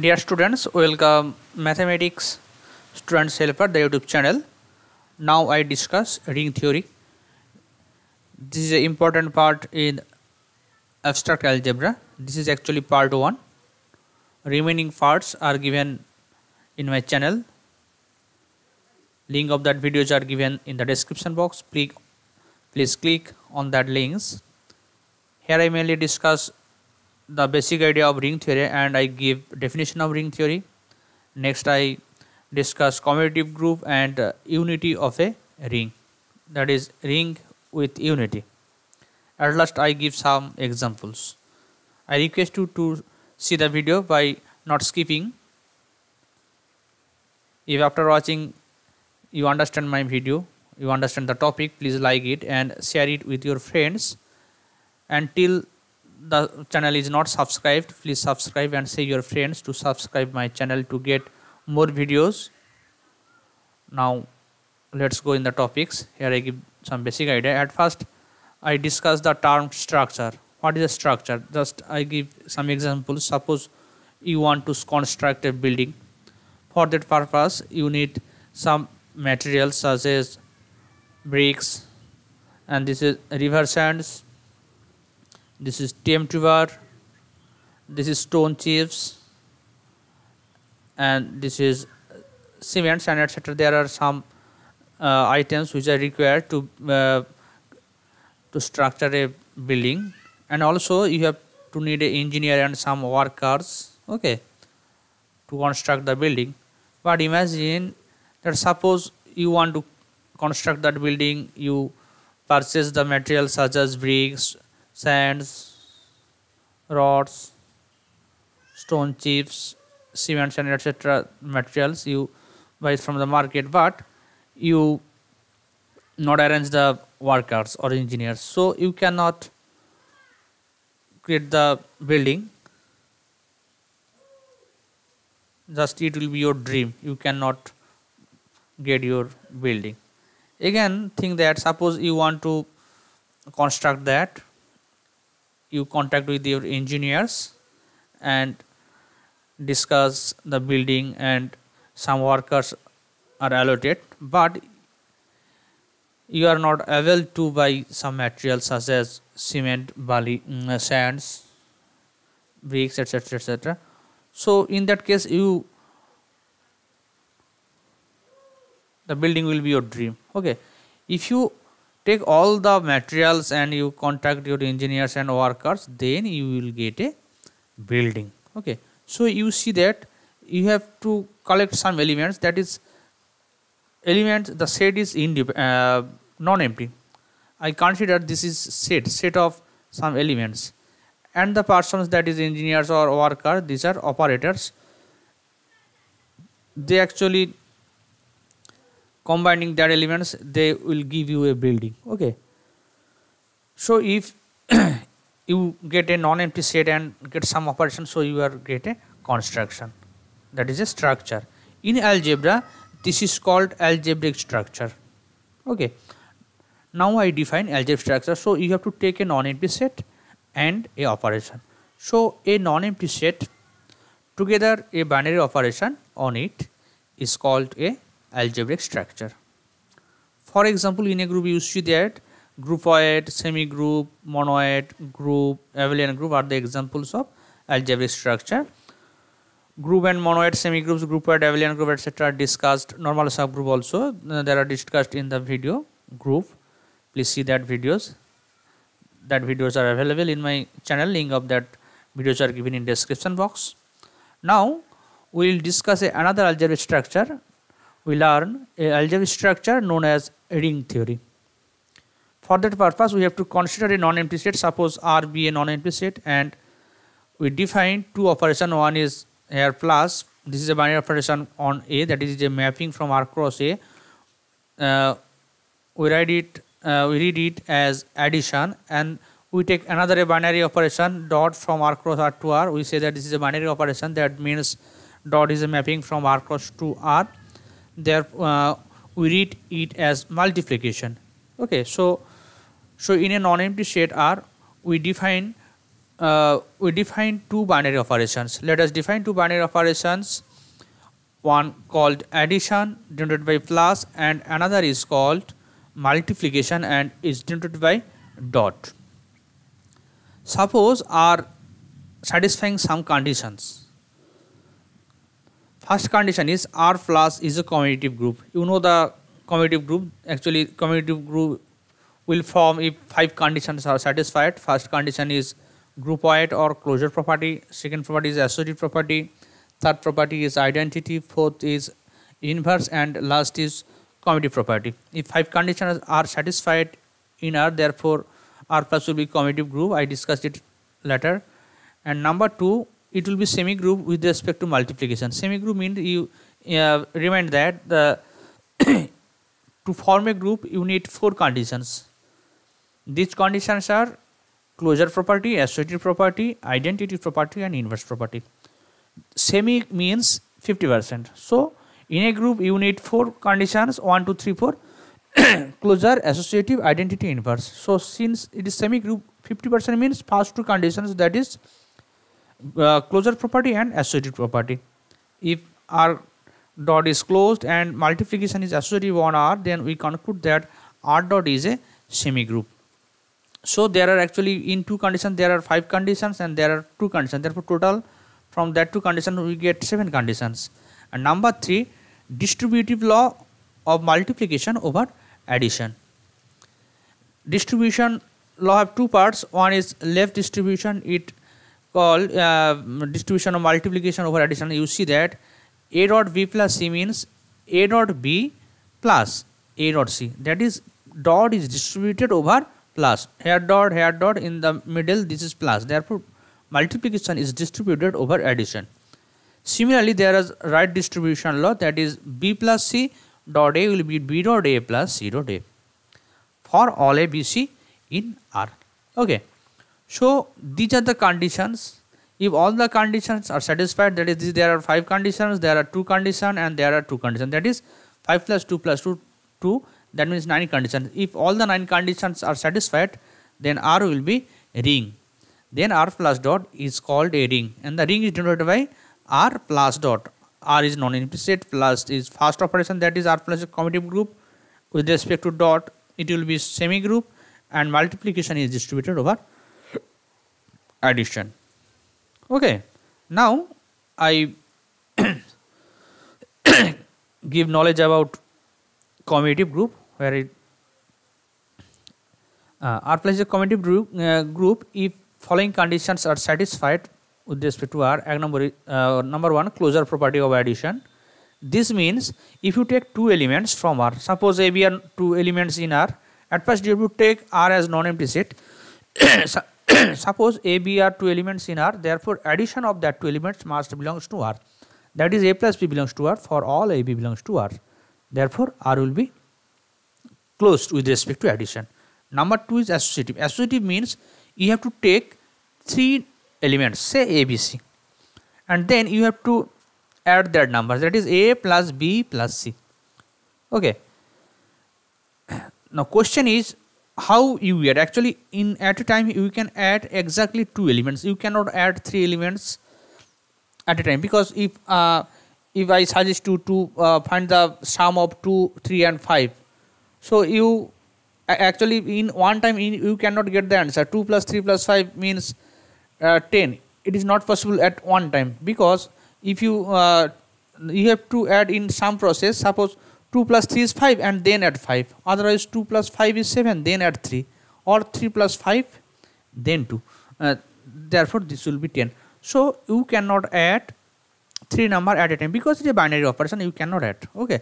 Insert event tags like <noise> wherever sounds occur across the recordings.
dear students welcome mathematics students helper the youtube channel now i discuss ring theory this is an important part in abstract algebra this is actually part 1 remaining parts are given in my channel link of that videos are given in the description box please please click on that links here i mainly discuss the basic idea of ring theory and I give definition of ring theory. Next I discuss commutative group and uh, unity of a ring that is ring with unity. At last I give some examples. I request you to see the video by not skipping. If after watching you understand my video, you understand the topic, please like it and share it with your friends. Until the channel is not subscribed please subscribe and say your friends to subscribe my channel to get more videos now let's go in the topics here i give some basic idea at first i discuss the term structure what is a structure just i give some examples suppose you want to construct a building for that purpose you need some materials such as bricks and this is river sands this is tm this is stone chips and this is cements and etc there are some uh, items which are required to uh, to structure a building and also you have to need an engineer and some workers okay to construct the building but imagine that suppose you want to construct that building you purchase the material such as bricks sands, rods, stone chips, cement and etc. materials you buy from the market, but you not arrange the workers or engineers. So you cannot create the building. Just it will be your dream. You cannot get your building. Again, think that suppose you want to construct that you contact with your engineers and discuss the building and some workers are allotted but you are not able to buy some materials such as cement bali mm, uh, sands bricks etc etc so in that case you the building will be your dream okay if you take all the materials and you contact your engineers and workers then you will get a building okay so you see that you have to collect some elements that is elements the set is uh, non-empty I consider this is set set of some elements and the persons that is engineers or worker these are operators they actually combining their elements they will give you a building okay so if <coughs> you get a non-empty set and get some operation so you are get a construction that is a structure in algebra this is called algebraic structure okay now I define algebraic structure so you have to take a non-empty set and a operation so a non-empty set together a binary operation on it is called a algebraic structure. For example, in a group you see that groupoid, semigroup, monoid, group, abelian group are the examples of algebraic structure. Group and monoid, semigroups, groupoid, abelian group etc. are discussed. Normal subgroup also uh, there are discussed in the video group. Please see that videos. That videos are available in my channel. Link of that videos are given in description box. Now we will discuss another algebraic structure we learn a algebraic structure known as ring theory. For that purpose, we have to consider a non-empty set. Suppose R be a non-empty set, and we define two operation. One is here plus. This is a binary operation on A. That is a mapping from R cross A. Uh, we write it. Uh, we read it as addition, and we take another a binary operation dot from R cross R to R. We say that this is a binary operation. That means dot is a mapping from R cross to R there uh, we read it as multiplication okay so so in a non-empty set r we define uh, we define two binary operations let us define two binary operations one called addition denoted by plus and another is called multiplication and is denoted by dot suppose r satisfying some conditions First condition is R plus is a commutative group. You know the commutative group, actually commutative group will form if five conditions are satisfied. First condition is groupoid or closure property, second property is associative property, third property is identity, fourth is inverse and last is commutative property. If five conditions are satisfied in R, therefore R plus will be commutative group. I discussed it later. And number two, it will be semi-group with respect to multiplication. Semi-group means you uh, remind that the <coughs> to form a group you need four conditions. These conditions are closure property, associative property, identity property and inverse property. Semi means 50%. So in a group you need four conditions 1, 2, 3, 4 <coughs> closure, associative, identity, inverse. So since it is semi group 50% means first two conditions that is uh, closure property and associative property. If R dot is closed and multiplication is associative on R, then we conclude that R dot is a semigroup. So there are actually in two conditions, there are five conditions and there are two conditions. Therefore, total from that two conditions we get seven conditions. And number three, distributive law of multiplication over addition. Distribution law have two parts. One is left distribution, it called uh, distribution of multiplication over addition you see that a dot b plus c means a dot b plus a dot c that is dot is distributed over plus here dot here dot in the middle this is plus therefore multiplication is distributed over addition similarly there is right distribution law that is b plus c dot a will be b dot a plus c dot a for all a b c in r okay so these are the conditions. If all the conditions are satisfied, that is, there are five conditions, there are two conditions, and there are two conditions. That is, five plus two plus two, two. That means nine conditions. If all the nine conditions are satisfied, then R will be ring. Then R plus dot is called a ring, and the ring is denoted by R plus dot. R is non-implicit, plus is first operation. That is, R plus is commutative group. With respect to dot, it will be semi-group, and multiplication is distributed over addition okay now i <coughs> give knowledge about commutative group where it uh, r plus is a commutative group, uh, group if following conditions are satisfied with respect to r number uh, number one closure property of addition this means if you take two elements from r suppose ab are two elements in r at first you would take r as non empty set <coughs> suppose a b are two elements in r therefore addition of that two elements must belongs to r that is a plus b belongs to r for all a b belongs to r therefore r will be closed with respect to addition number 2 is associative associative means you have to take three elements say a b c and then you have to add that number that is a plus b plus c okay <coughs> now question is how you add actually in at a time you can add exactly two elements you cannot add three elements at a time because if uh, if I suggest you to uh, find the sum of 2 3 and 5 so you actually in one time in, you cannot get the answer 2 plus 3 plus 5 means uh, 10 it is not possible at one time because if you uh, you have to add in some process suppose 2 plus 3 is 5 and then add 5 otherwise 2 plus 5 is 7 then add 3 or 3 plus 5 then 2 uh, therefore this will be 10 so you cannot add 3 number at a time because it's a binary operation you cannot add okay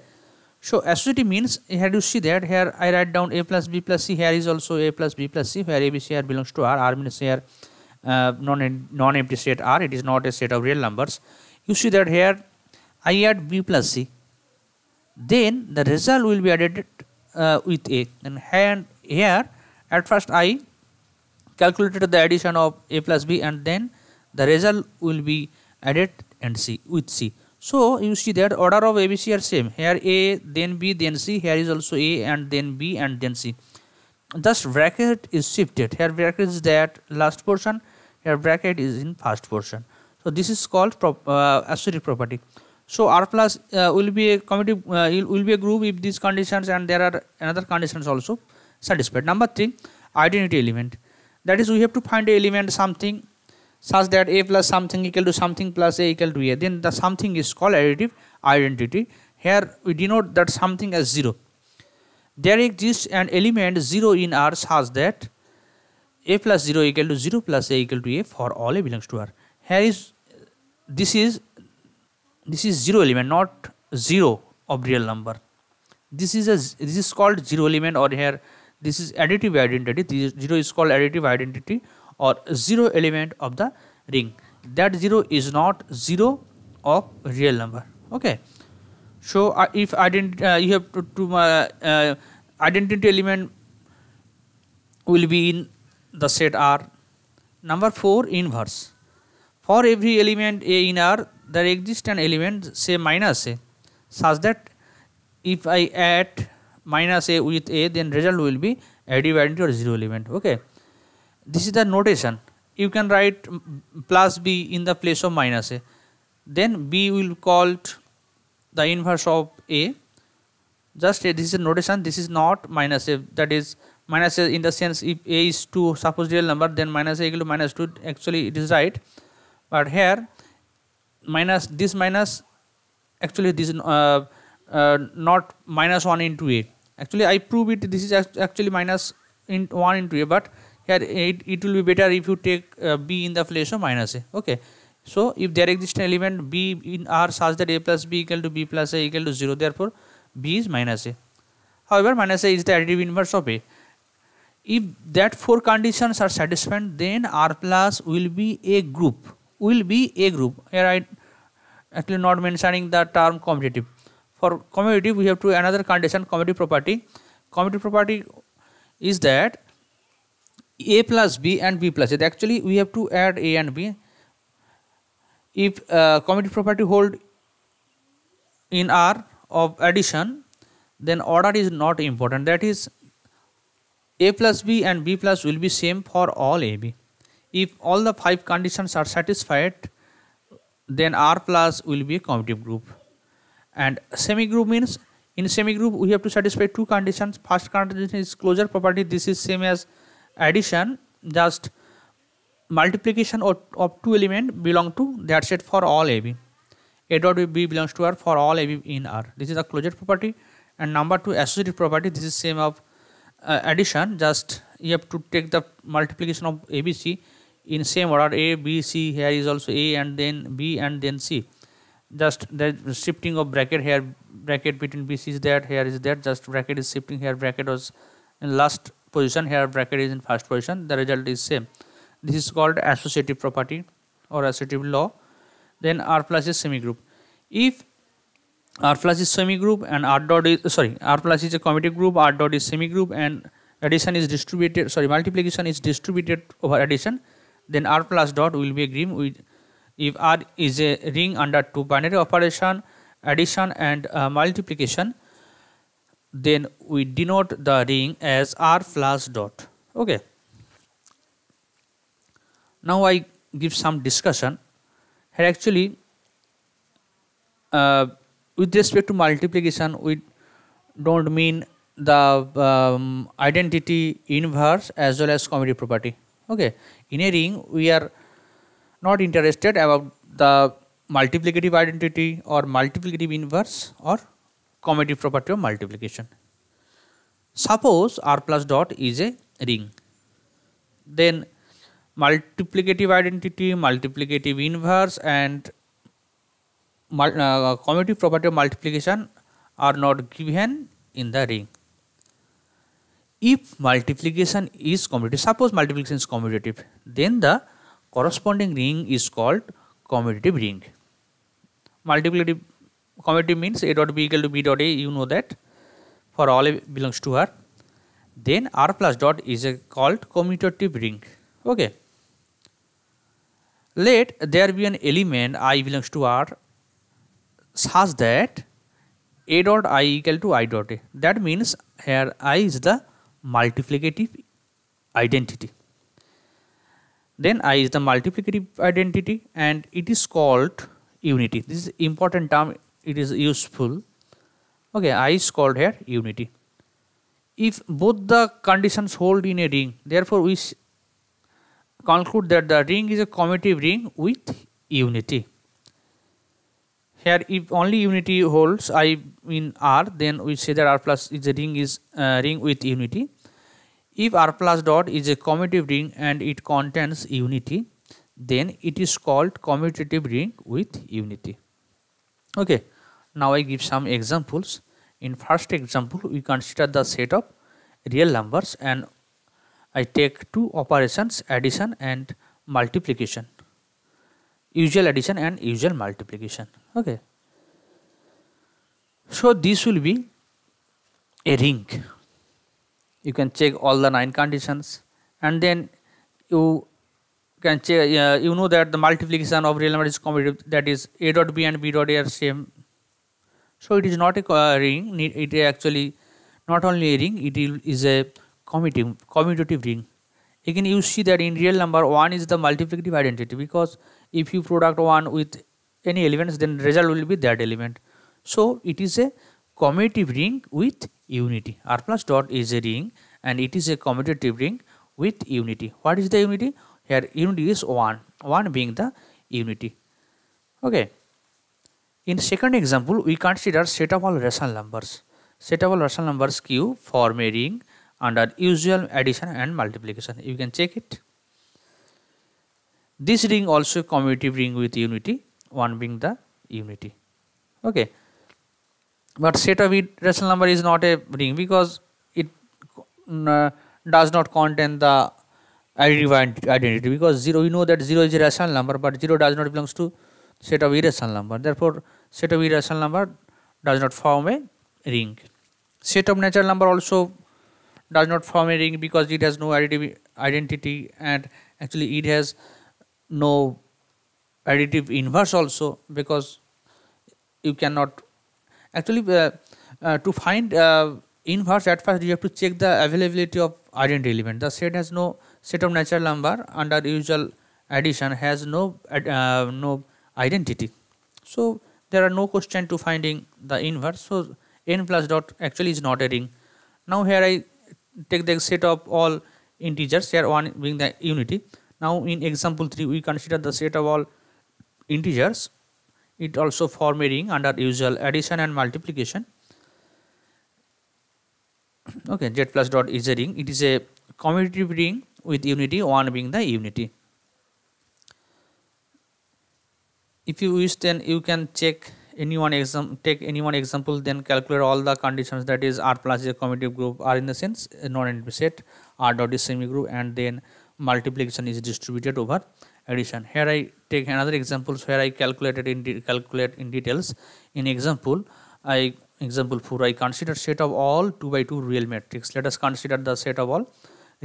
so associativity means here you see that here I write down a plus b plus c here is also a plus b plus c where a b c r belongs to r r means here uh, non non empty set r it is not a set of real numbers you see that here I add b plus c then the result will be added uh, with a and here at first i calculated the addition of a plus b and then the result will be added and c with c so you see that order of abc are same here a then b then c here is also a and then b and then c just bracket is shifted here bracket is that last portion here bracket is in first portion so this is called prop, uh, property so r plus uh, will be a commutative uh, will be a group if these conditions and there are another conditions also satisfied number 3 identity element that is we have to find a element something such that a plus something equal to something plus a equal to a then the something is called additive identity here we denote that something as 0 there exists an element 0 in R such that A plus 0 equal to 0 plus A equal to A for all A belongs to R. Here is this is this is zero element not zero of real number this is a this is called zero element or here this is additive identity this zero is called additive identity or zero element of the ring that zero is not zero of real number okay so uh, if ident uh, you have to, to uh, uh identity element will be in the set r number 4 inverse for every element a in r there exists an element say minus a such that if I add minus a with a then result will be additive identity or zero element okay this is the notation you can write plus b in the place of minus a then b will called the inverse of a just a, this is a notation this is not minus a that is minus a in the sense if a is 2 suppose real number then minus a equal to minus 2 actually it is right but here minus this minus actually this uh, uh, not minus 1 into a actually I prove it this is actually minus in 1 into a but here it, it will be better if you take uh, b in the place of minus a okay so if there exists an element b in R such that a plus b equal to b plus a equal to 0 therefore b is minus a however minus a is the additive inverse of a if that four conditions are satisfied then R plus will be a group will be A group. Here I actually not mentioning the term commutative. For commutative, we have to another condition commutative property. Commutative property is that A plus B and B plus A. Actually, we have to add A and B. If uh, commutative property hold in R of addition, then order is not important. That is, A plus B and B plus will be same for all AB. If all the five conditions are satisfied, then R plus will be a commutative group. And semigroup means in semigroup we have to satisfy two conditions. First condition is closure property. This is same as addition. Just multiplication of, of two elements belong to that set for all AB. A dot B belongs to R for all AB in R. This is a closure property. And number two associative property. This is same of uh, addition. Just you have to take the multiplication of ABC in same order A, B, C here is also A and then B and then C. Just the shifting of bracket here, bracket between B, C is that, here is that, just bracket is shifting here, bracket was in last position, here bracket is in first position, the result is same. This is called associative property or associative law. Then R plus is semigroup. If R plus is semigroup and R dot is, sorry, R plus is a commutative group, R dot is semigroup and addition is distributed, sorry, multiplication is distributed over addition, then r plus dot will be a ring with if r is a ring under two binary operation addition and uh, multiplication then we denote the ring as r plus dot okay now i give some discussion here actually uh, with respect to multiplication we don't mean the um, identity inverse as well as commutative property okay in a ring we are not interested about the multiplicative identity or multiplicative inverse or commutative property of multiplication suppose r plus dot is a ring then multiplicative identity multiplicative inverse and uh, commutative property of multiplication are not given in the ring if multiplication is commutative suppose multiplication is commutative then the corresponding ring is called commutative ring multiplicative commutative means a dot b equal to b dot a you know that for all a belongs to r then r plus dot is a called commutative ring okay let there be an element i belongs to r such that a dot i equal to i dot a that means here i is the multiplicative identity then i is the multiplicative identity and it is called unity this is important term it is useful okay i is called here unity if both the conditions hold in a ring therefore we conclude that the ring is a commutative ring with unity here if only unity holds i in r then we say that r plus is a ring is a uh, ring with unity if r plus dot is a commutative ring and it contains unity then it is called commutative ring with unity okay now i give some examples in first example we consider the set of real numbers and i take two operations addition and multiplication usual addition and usual multiplication okay so this will be a ring you can check all the nine conditions and then you can check uh, you know that the multiplication of real number is commutative that is a dot b and b dot a are same so it is not a uh, ring it actually not only a ring it is a commutative commutative ring again you see that in real number 1 is the multiplicative identity because if you product one with any elements then result will be that element so it is a commutative ring with unity r plus dot is a ring and it is a commutative ring with unity what is the unity here unity is one one being the unity okay in second example we consider set of all rational numbers set of all rational numbers q form a ring under usual addition and multiplication you can check it this ring also commutative ring with unity one being the unity okay but set of rational number is not a ring because it uh, does not contain the identity because 0 we know that 0 is a rational number but 0 does not belongs to set of irrational number therefore set of irrational number does not form a ring set of natural number also does not form a ring because it has no identity and actually it has no additive inverse also because you cannot actually uh, uh, to find uh, inverse at first you have to check the availability of identity element the set has no set of natural number under usual addition has no uh, no identity so there are no question to finding the inverse so n plus dot actually is not a ring now here i take the set of all integers here one being the unity now in example 3 we consider the set of all integers. It also form a ring under usual addition and multiplication. Okay, z plus dot is a ring. It is a commutative ring with unity, one being the unity. If you wish then you can check any one exam take any one example then calculate all the conditions that is r plus is a commutative group r in the sense non-entropy set r dot is semi group and then multiplication is distributed over addition here i take another example where i calculated in calculate in details in example i example 4 i consider set of all 2 by 2 real matrix let us consider the set of all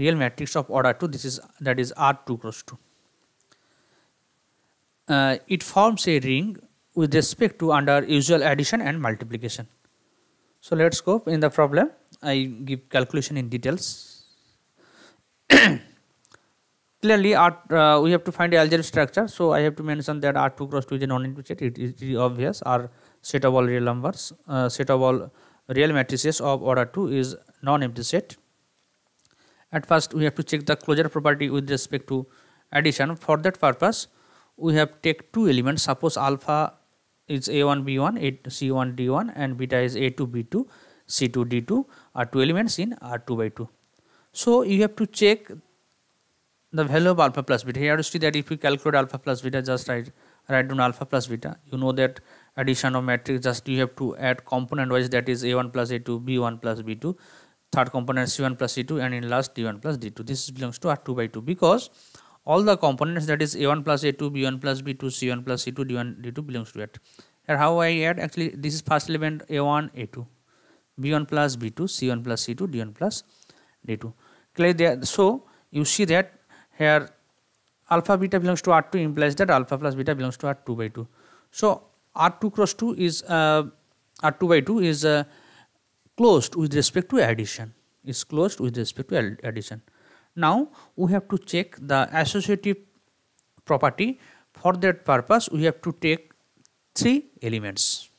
real matrix of order 2 this is that is r2 cross 2 uh, it forms a ring with respect to under usual addition and multiplication so let's go in the problem i give calculation in details <coughs> Clearly, R, uh, we have to find the algebraic structure. So I have to mention that R2 cross 2 is a non-empty set. It is obvious. Our set of all real numbers, uh, set of all real matrices of order 2 is non-empty set. At first, we have to check the closure property with respect to addition. For that purpose, we have take two elements. Suppose alpha is a1 b1 a c1 d1 and beta is a2 b2 c2 d2 are two elements in r2 by 2 so you have to check the value of alpha plus beta. Here you see that if you calculate alpha plus beta, just write, write down alpha plus beta. You know that addition of matrix, just you have to add component wise that is a1 plus a2, b1 plus b2, third component c1 plus c2 and in last d1 plus d2. This belongs to R2 by 2 because all the components that is a1 plus a2, b1 plus b2, c1 plus c2, d1, d2 belongs to it. And how I add actually this is first element a1, a2, b1 plus b2, c1 plus c2, d1 plus d2. Clearly, so you see that here alpha beta belongs to R2 implies that alpha plus beta belongs to R2 by 2. So R2 cross 2 is uh, R2 by 2 is uh, closed with respect to addition is closed with respect to addition. Now we have to check the associative property for that purpose we have to take three elements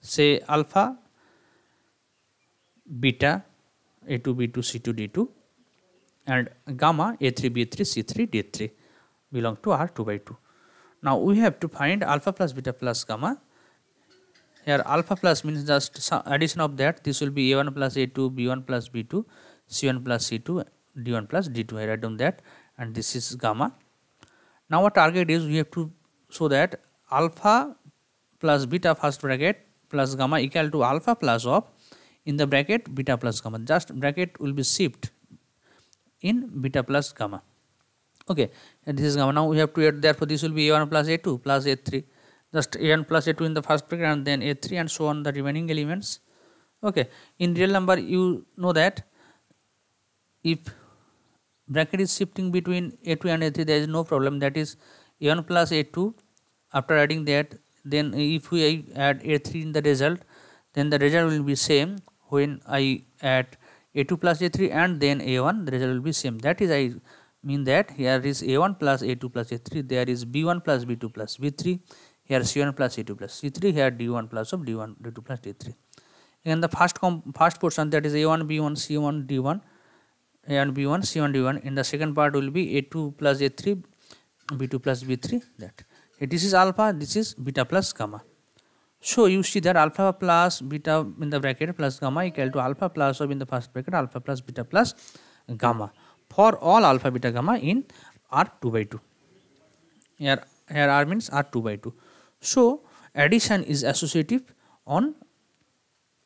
say alpha beta a2 b2 c2 d2 and gamma A3B3C3D3 belong to R2 by 2. Now we have to find alpha plus beta plus gamma. Here alpha plus means just addition of that. This will be A1 plus A2, B1 plus B2, C1 plus C2, D1 plus D2. I write down that and this is gamma. Now our target is we have to show that alpha plus beta first bracket plus gamma equal to alpha plus of in the bracket beta plus gamma. Just bracket will be shift in beta plus gamma okay and this is gamma now we have to add therefore this will be a1 plus a2 plus a3 just a1 plus a2 in the first bracket and then a3 and so on the remaining elements okay in real number you know that if bracket is shifting between a2 and a3 there is no problem that is a1 plus a2 after adding that then if we add a3 in the result then the result will be same when i add a2 plus a3 and then a1 the result will be same that is I mean that here is a1 plus a2 plus a3 there is b1 plus b2 plus b3 here c1 plus c2 plus c3 here d1 plus of d1 d2 plus d3 again the first first portion that is a1 b1 c1 a a1 b1 c1 d1 in the second part will be a2 plus a3 b2 plus b3 that this is alpha this is beta plus gamma so you see that alpha plus beta in the bracket plus gamma equal to alpha plus of in the first bracket alpha plus beta plus gamma for all alpha beta gamma in R2 by 2. Here, here R means R2 by 2. So addition is associative on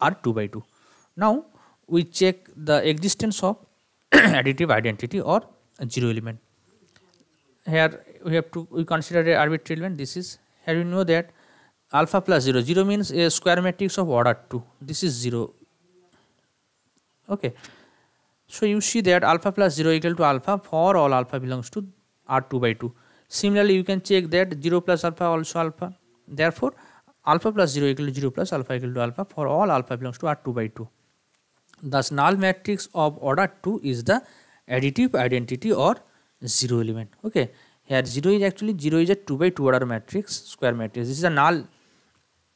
R2 by 2. Now we check the existence of <coughs> additive identity or zero element. Here we have to we consider the arbitrary element. This is here you know that alpha plus 0 0 means a uh, square matrix of order 2 this is 0 okay so you see that alpha plus 0 equal to alpha for all alpha belongs to r2 by 2 similarly you can check that 0 plus alpha also alpha therefore alpha plus 0 equal to 0 plus alpha equal to alpha for all alpha belongs to r2 by 2 thus null matrix of order 2 is the additive identity or zero element okay here 0 is actually 0 is a 2 by 2 order matrix square matrix this is a null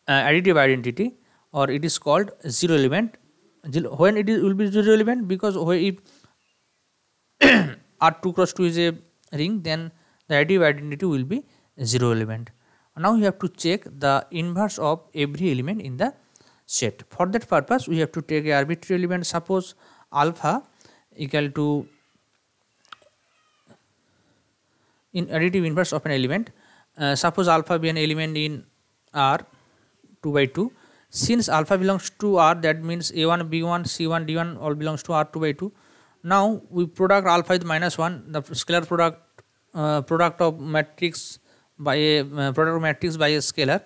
uh, additive identity or it is called zero element when it is, will be zero element because if <coughs> r2 cross 2 is a ring then the additive identity will be zero element now we have to check the inverse of every element in the set for that purpose we have to take an arbitrary element suppose alpha equal to in additive inverse of an element uh, suppose alpha be an element in r 2 by 2 since alpha belongs to r that means a1 b1 c1 d1 all belongs to r 2 by 2 now we product alpha with minus 1 the scalar product uh, product of matrix by a uh, product of matrix by a scalar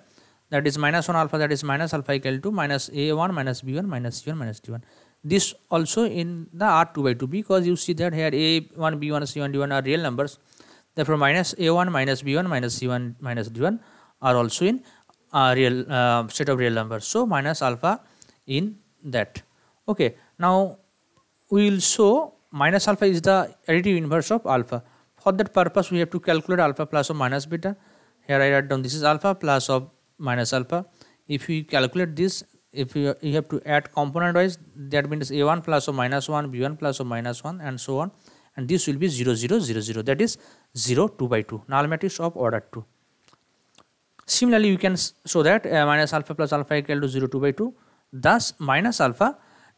that is minus 1 alpha that is minus alpha equal to minus a1 minus b1 minus c1 minus d1 this also in the r2 by 2 because you see that here a1 b1 c1 d1 are real numbers therefore minus a1 minus b1 minus c1 minus d1 are also in a uh, real uh, set of real numbers so minus alpha in that okay now we will show minus alpha is the additive inverse of alpha for that purpose we have to calculate alpha plus or minus beta here i write down this is alpha plus or minus alpha if we calculate this if you, you have to add component wise that means a1 plus or minus 1 b1 plus or minus 1 and so on and this will be 0 0 0 0 that is 0 2 by 2 null matrix of order 2 Similarly, you can show that uh, minus alpha plus alpha equal to 0 2 by 2. Thus, minus alpha,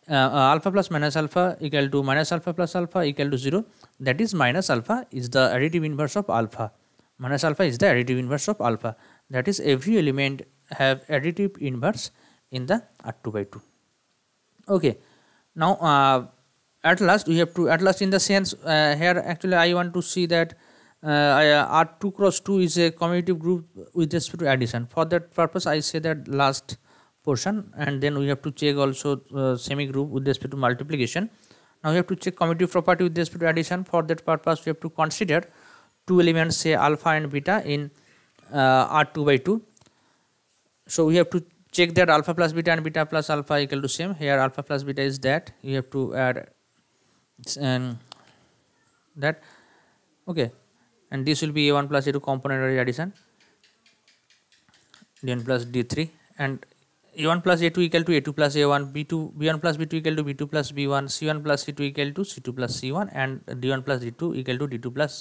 uh, uh, alpha plus minus alpha equal to minus alpha plus alpha equal to 0. That is minus alpha is the additive inverse of alpha. Minus alpha is the additive inverse of alpha. That is every element have additive inverse in the R2 by 2. Okay. Now, uh, at last we have to, at last in the sense, uh, here actually I want to see that uh, uh R2 cross 2 is a commutative group with respect to addition. For that purpose, I say that last portion and then we have to check also uh, semi-group with respect to multiplication. Now we have to check commutative property with respect to addition. For that purpose, we have to consider two elements say alpha and beta in uh, R2 by 2. So we have to check that alpha plus beta and beta plus alpha equal to same. Here alpha plus beta is that. You have to add and um, that okay and this will be a1 plus a2 component addition d1 plus d3 and a1 plus a2 equal to a2 plus a1 b2 b1 plus b2 equal to b2 plus b1 c1 plus c2 equal to c2 plus c1 and d1 plus d2 equal to d2 plus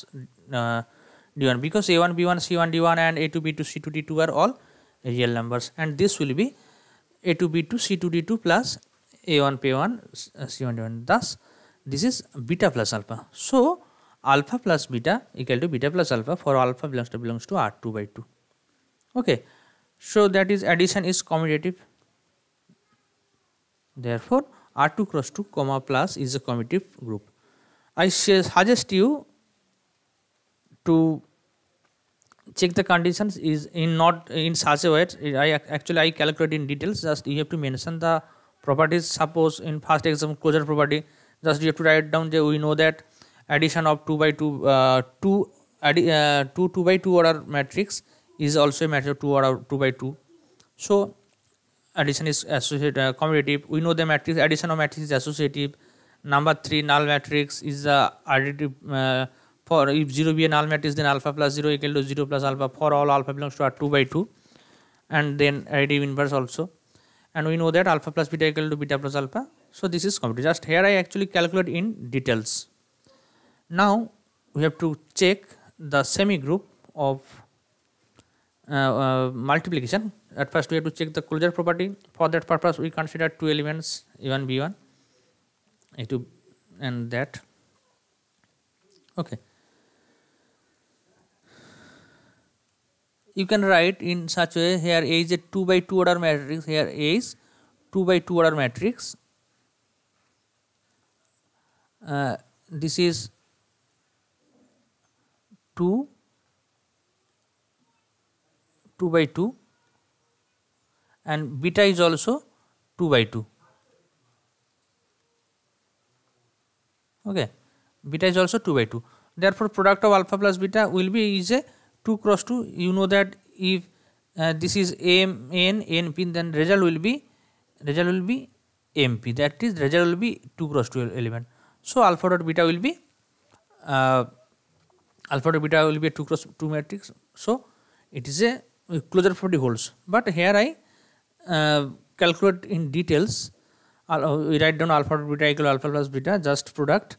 uh, d1 because a1 b1 c1 d1 and a2 b2 c2 d2 are all real numbers and this will be a2 b2 c2 d2 plus a1 p1 c1 d1 thus this is beta plus alpha so alpha plus beta equal to beta plus alpha for alpha belongs to belongs to r2 by 2 okay so that is addition is commutative therefore r2 cross 2 comma plus is a commutative group i suggest you to check the conditions is in not in such a way i actually i calculate in details just you have to mention the properties suppose in first exam closure property just you have to write down that we know that addition of 2 by 2 uh, 2 uh, 2 2 by 2 order matrix is also a matrix of 2 order 2 by 2 so addition is associated uh, commutative we know the matrix addition of matrix is associative number 3 null matrix is the additive uh, for if 0 be a null matrix then alpha plus 0 equal to 0 plus alpha for all alpha belongs to r 2 by 2 and then additive inverse also and we know that alpha plus beta equal to beta plus alpha so this is complete just here i actually calculate in details now we have to check the semi group of uh, uh, multiplication at first we have to check the closure property for that purpose we consider two elements a1 b1 a2 and that okay you can write in such a way here a is a 2 by 2 order matrix here a is 2 by 2 order matrix uh, this is 2 2 by 2 and beta is also 2 by 2 okay beta is also 2 by 2 therefore product of alpha plus beta will be is a 2 cross 2 you know that if uh, this is m n np then result will be result will be mp that is result will be 2 cross 2 element so alpha dot beta will be uh, alpha to beta will be a 2 cross 2 matrix so it is a uh, closure property holds but here I uh, calculate in details uh, we write down alpha to beta equal alpha plus beta just product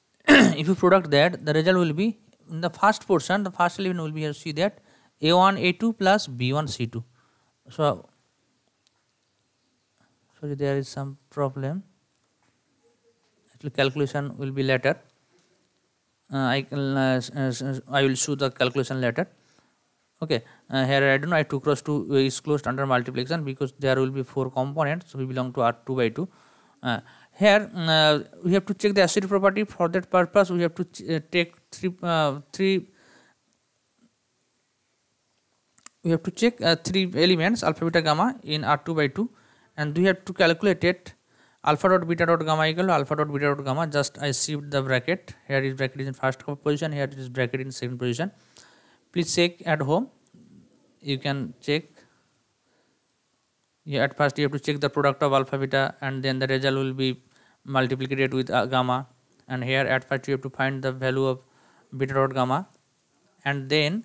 <clears throat> if you product that the result will be in the first portion the first element will be here see that a1 a2 plus b1 c2 so sorry there is some problem actually calculation will be later uh, I, uh, uh, I will show the calculation later okay uh, here i don't know i 2 cross 2 is closed under multiplication because there will be four components so we belong to r2 by 2 uh, here mm, uh, we have to check the acid property for that purpose we have to take three three we have to check three elements alpha beta gamma in r2 by 2 and we have to calculate it alpha dot beta dot gamma equal to alpha dot beta dot gamma just I shift the bracket here is bracket is in first position here is bracket in second position please check at home you can check yeah, at first you have to check the product of alpha beta and then the result will be multiplied with uh, gamma and here at first you have to find the value of beta dot gamma and then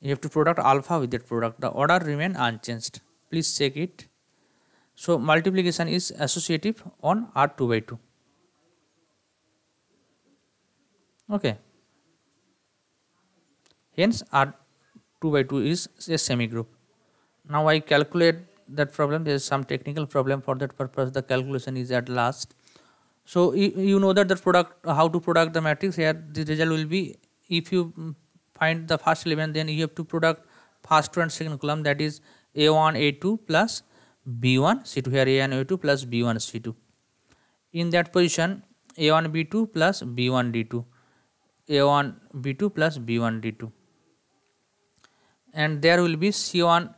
you have to product alpha with that product the order remain unchanged please check it so multiplication is associative on R2 by 2. Okay. Hence R2 by 2 is a semigroup. Now I calculate that problem. There is some technical problem for that purpose. The calculation is at last. So you, you know that the product, how to product the matrix here, the result will be if you find the first element, then you have to product first and second column that is A1, A2 plus b1 c2 here a1 a2 plus b1 c2 in that position a1 b2 plus b1 d2 a1 b2 plus b1 d2 and there will be c1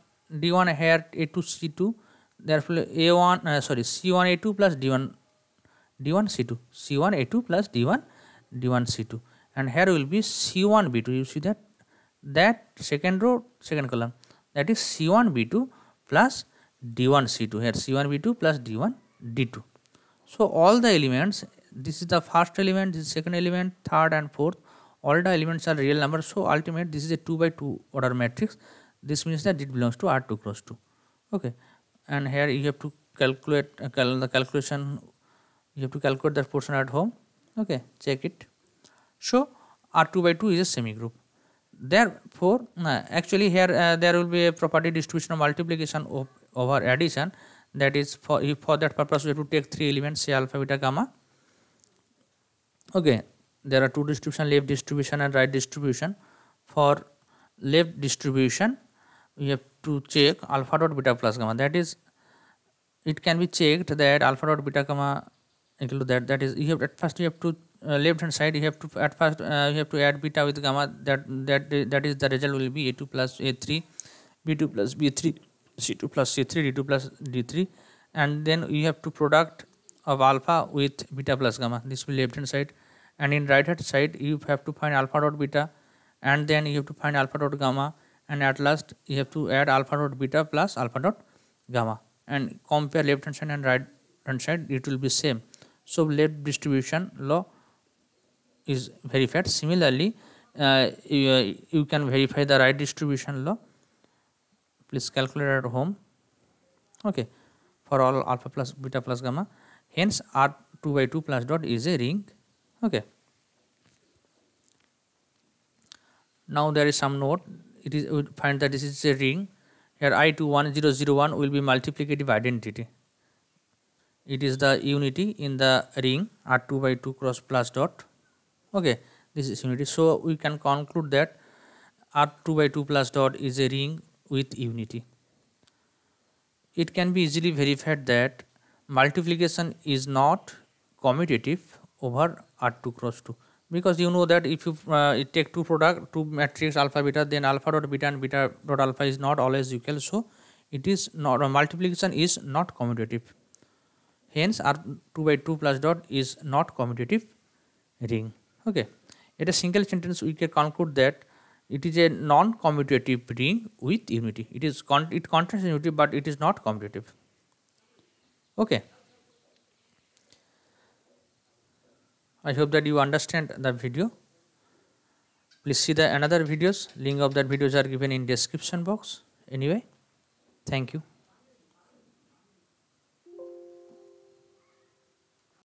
d1 here a2 c2 therefore a1 uh, sorry c1 a2 plus d1 d1 c2 c1 a2 plus d1 d1 c2 and here will be c1 b2 you see that that second row second column that is c1 b2 plus d1 c2 here c1 b2 plus d1 d2 so all the elements this is the first element this is second element third and fourth all the elements are real numbers so ultimate this is a 2 by 2 order matrix this means that it belongs to r2 cross 2 okay and here you have to calculate uh, cal the calculation you have to calculate that portion at home okay check it so r2 by 2 is a semigroup. therefore uh, actually here uh, there will be a property distribution of multiplication of over addition that is for for that purpose we have to take three elements say alpha beta gamma okay there are two distribution left distribution and right distribution for left distribution we have to check alpha dot beta plus gamma that is it can be checked that alpha dot beta gamma equal to that that is you have at first you have to uh, left hand side you have to at first uh, you have to add beta with gamma that that that is the result will be a2 plus a3 b2 plus b3 C2 plus C3, D2 plus D3 and then you have to product of alpha with beta plus gamma. This will left hand side and in right hand side you have to find alpha dot beta and then you have to find alpha dot gamma and at last you have to add alpha dot beta plus alpha dot gamma and compare left hand side and right hand side it will be same. So left distribution law is verified. Similarly uh, you, uh, you can verify the right distribution law please calculate at home okay for all alpha plus beta plus gamma hence r 2 by 2 plus dot is a ring okay now there is some note it is we find that this is a ring here i two one zero zero one will be multiplicative identity it is the unity in the ring r2 by 2 cross plus dot okay this is unity so we can conclude that r2 by 2 plus dot is a ring with unity. It can be easily verified that multiplication is not commutative over R2 cross 2 because you know that if you, uh, you take two product two matrix alpha beta then alpha dot beta and beta dot alpha is not always equal so it is not uh, multiplication is not commutative hence r2 by 2 plus dot is not commutative ring okay at a single sentence we can conclude that it is a non-commutative ring with unity. It is con it contains unity, but it is not commutative. Okay. I hope that you understand the video. Please see the another videos. Link of that videos are given in description box. Anyway, thank you.